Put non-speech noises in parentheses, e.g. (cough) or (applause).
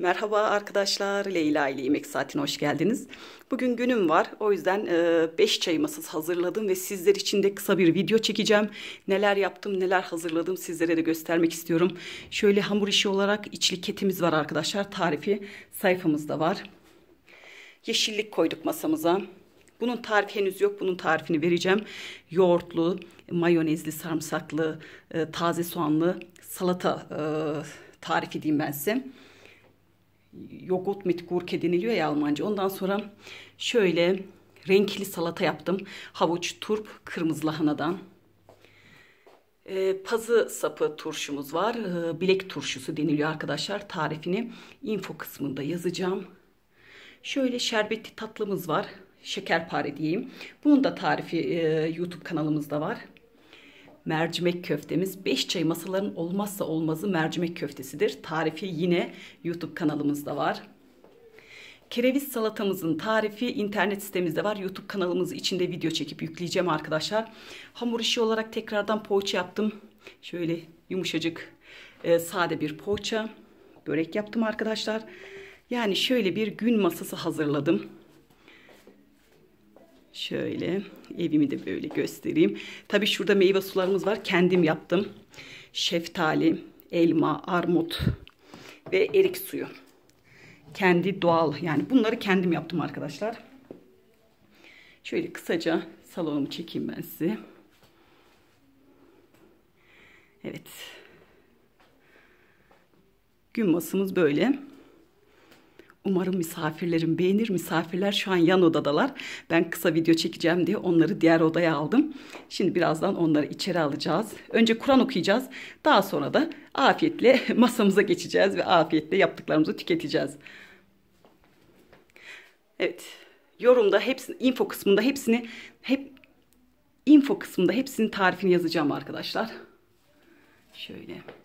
Merhaba arkadaşlar, Leyla ile Yemek Saati'ne hoş geldiniz. Bugün günüm var, o yüzden 5 e, çay masası hazırladım ve sizler için de kısa bir video çekeceğim. Neler yaptım, neler hazırladım sizlere de göstermek istiyorum. Şöyle hamur işi olarak içli ketimiz var arkadaşlar, tarifi sayfamızda var. Yeşillik koyduk masamıza. Bunun tarifi henüz yok. Bunun tarifini vereceğim. Yoğurtlu, mayonezli, sarımsaklı, e, taze soğanlı salata e, tarifi diyeyim ben size. Yogurt mit Gurke deniliyor ya Almanca. Ondan sonra şöyle renkli salata yaptım. Havuç, turp, kırmızı lahanadan. E, pazı sapı turşumuz var. E, bilek turşusu deniliyor arkadaşlar. Tarifini info kısmında yazacağım. Şöyle şerbetli tatlımız var. Şekerpare diyeyim. Bunun da tarifi e, YouTube kanalımızda var mercimek köftemiz. beş çay masaların olmazsa olmazı mercimek köftesidir. Tarifi yine YouTube kanalımızda var. Kereviz salatamızın tarifi internet sitemizde var. YouTube kanalımız içinde video çekip yükleyeceğim arkadaşlar. Hamur işi olarak tekrardan poğaça yaptım. Şöyle yumuşacık e, sade bir poğaça. Börek yaptım arkadaşlar. Yani şöyle bir gün masası hazırladım. Şöyle evimi de böyle göstereyim. Tabii şurada meyve sularımız var. Kendim yaptım. Şeftali, elma, armut ve erik suyu. Kendi doğal yani bunları kendim yaptım arkadaşlar. Şöyle kısaca salonumu çekeyim ben size. Evet. Gün masamız böyle. Umarım misafirlerim beğenir. Misafirler şu an yan odadalar. Ben kısa video çekeceğim diye onları diğer odaya aldım. Şimdi birazdan onları içeri alacağız. Önce Kur'an okuyacağız. Daha sonra da afiyetle (laughs) masamıza geçeceğiz ve afiyetle yaptıklarımızı tüketeceğiz. Evet. Yorumda hepsini, info kısmında hepsini hep info kısmında hepsinin tarifini yazacağım arkadaşlar. Şöyle.